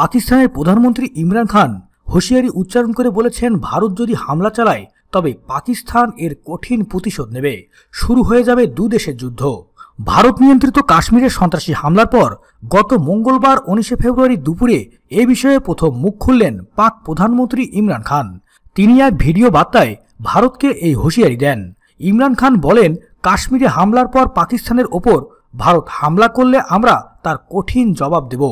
পাকিস্তানের প্রধানমন্ত্রী ইমরান খান হুঁশিয়ারি উচ্চারণ করে বলেছেন ভারত যদি হামলা চালায় তবে পাকিস্তান এর কঠিন প্রতিশোধ নেবে শুরু হয়ে যাবে দুদেশের যুদ্ধ ভারত নিয়ন্ত্রিত কাশ্মীরের সন্ত্রাসী হামলার পর গত মঙ্গলবার উনিশে ফেব্রুয়ারি দুপুরে এ বিষয়ে প্রথম মুখ খুললেন পাক প্রধানমন্ত্রী ইমরান খান তিনি এক ভিডিও বার্তায় ভারতকে এই হুঁশিয়ারি দেন ইমরান খান বলেন কাশ্মীরে হামলার পর পাকিস্তানের ওপর ভারত হামলা করলে আমরা তার কঠিন জবাব দেব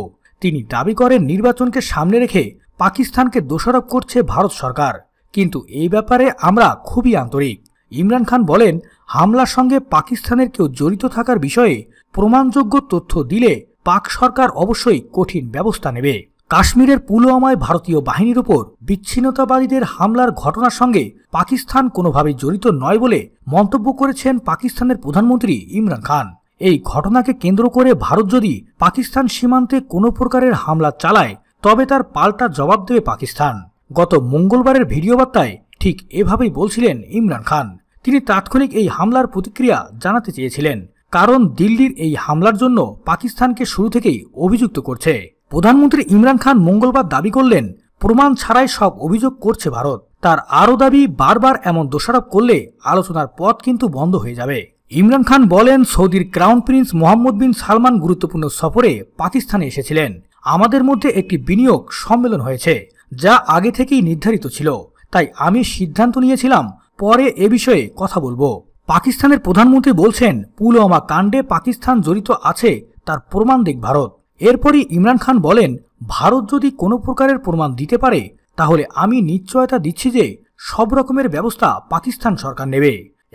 তিনি দাবি করেন নির্বাচনকে সামনে রেখে পাকিস্তানকে দোষারোপ করছে ভারত সরকার কিন্তু এই ব্যাপারে আমরা খুবই আন্তরিক ইমরান খান বলেন হামলার সঙ্গে পাকিস্তানের কেউ জড়িত থাকার বিষয়ে প্রমাণযোগ্য তথ্য দিলে পাক সরকার অবশ্যই কঠিন ব্যবস্থা নেবে কাশ্মীরের পুলওয়ামায় ভারতীয় বাহিনীর উপর বিচ্ছিন্নতাবাদীদের হামলার ঘটনার সঙ্গে পাকিস্তান কোনোভাবে জড়িত নয় বলে মন্তব্য করেছেন পাকিস্তানের প্রধানমন্ত্রী ইমরান খান এই ঘটনাকে কেন্দ্র করে ভারত যদি পাকিস্তান সীমান্তে কোনো প্রকারের হামলা চালায় তবে তার পাল্টা জবাব দেবে পাকিস্তান গত মঙ্গলবারের ভিডিও বার্তায় ঠিক এভাবেই বলছিলেন ইমরান খান তিনি তাৎক্ষণিক এই হামলার প্রতিক্রিয়া জানাতে চেয়েছিলেন কারণ দিল্লির এই হামলার জন্য পাকিস্তানকে শুরু থেকেই অভিযুক্ত করছে প্রধানমন্ত্রী ইমরান খান মঙ্গলবার দাবি করলেন প্রমাণ ছাড়াই সব অভিযোগ করছে ভারত তার আরও দাবি বারবার এমন দোষারোপ করলে আলোচনার পথ কিন্তু বন্ধ হয়ে যাবে ইমরান খান বলেন সৌদির crown prince Mohammed bin Salman গুরুত্বপূর্ণ সফরে পাকিস্তানে এসেছিলেন আমাদের মধ্যে একটি বিনিয়োগ সম্মেলন হয়েছে যা আগে থেকেই নির্ধারিত ছিল তাই আমি সিদ্ধান্ত নিয়েছিলাম পরে এ বিষয়ে কথা বলবো পাকিস্তানের প্রধানমন্ত্রী বলছেন পুলওয়ামা কাণ্ডে পাকিস্তান জড়িত আছে তার প্রমাণ দিক ভারত এরপরই ইমরান খান বলেন ভারত যদি কোনো প্রকারের প্রমাণ দিতে পারে তাহলে আমি নিশ্চয়তা দিচ্ছি যে সব রকমের ব্যবস্থা পাকিস্তান সরকার নেবে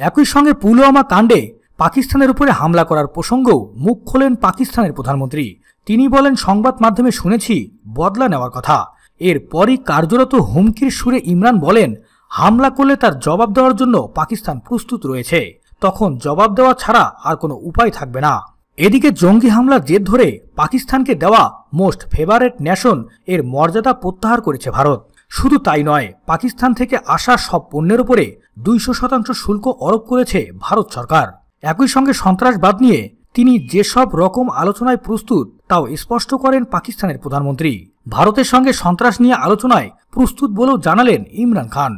একই সঙ্গে পুলওয়ামা কাণ্ডে পাকিস্তানের উপরে হামলা করার প্রসঙ্গও মুখ খোলেন পাকিস্তানের প্রধানমন্ত্রী তিনি বলেন সংবাদ মাধ্যমে শুনেছি বদলা নেওয়ার কথা এরপরই কার্যরত হুমকির সুরে ইমরান বলেন হামলা করলে তার জবাব দেওয়ার জন্য পাকিস্তান প্রস্তুত রয়েছে তখন জবাব দেওয়া ছাড়া আর কোনো উপায় থাকবে না এদিকে জঙ্গি হামলার জের ধরে পাকিস্তানকে দেওয়া মোস্ট ফেভারেট ন্যাশন এর মর্যাদা প্রত্যাহার করেছে ভারত শুধু তাই নয় পাকিস্তান থেকে আসা সব পণ্যের উপরে দুইশো শতাংশ শুল্ক আরোপ করেছে ভারত সরকার একই সঙ্গে সন্ত্রাসবাদ নিয়ে তিনি যেসব রকম আলোচনায় প্রস্তুত তাও স্পষ্ট করেন পাকিস্তানের প্রধানমন্ত্রী ভারতের সঙ্গে সন্ত্রাস নিয়ে আলোচনায় প্রস্তুত বলেও জানালেন ইমরান খান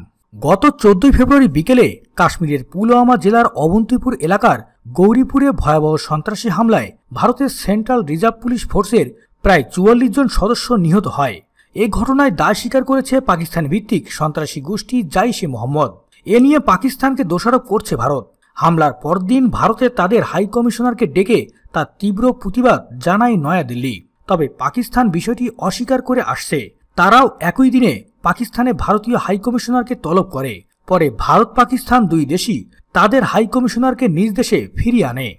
গত চোদ্দই ফেব্রুয়ারি বিকেলে কাশ্মীরের পুলওয়ামা জেলার অবন্তিপুর এলাকার গৌরীপুরে ভয়াবহ সন্ত্রাসী হামলায় ভারতের সেন্ট্রাল রিজার্ভ পুলিশ ফোর্সের প্রায় চুয়াল্লিশ জন সদস্য নিহত হয় এ ঘটনায় দায় স্বীকার করেছে পাকিস্তান ভিত্তিক সন্ত্রাসী গোষ্ঠী জাইশে মোহাম্মদ এ নিয়ে পাকিস্তানকে দোষারোপ করছে ভারত হামলার পরদিন ভারতে তাদের হাই কমিশনারকে ডেকে তার তীব্র প্রতিবাদ জানায় নয়াদিল্লি তবে পাকিস্তান বিষয়টি অস্বীকার করে আসছে তারাও একই দিনে পাকিস্তানে ভারতীয় হাই কমিশনারকে তলব করে পরে ভারত পাকিস্তান দুই দেশই তাদের হাই কমিশনারকে নিজ দেশে ফিরিয়ে আনে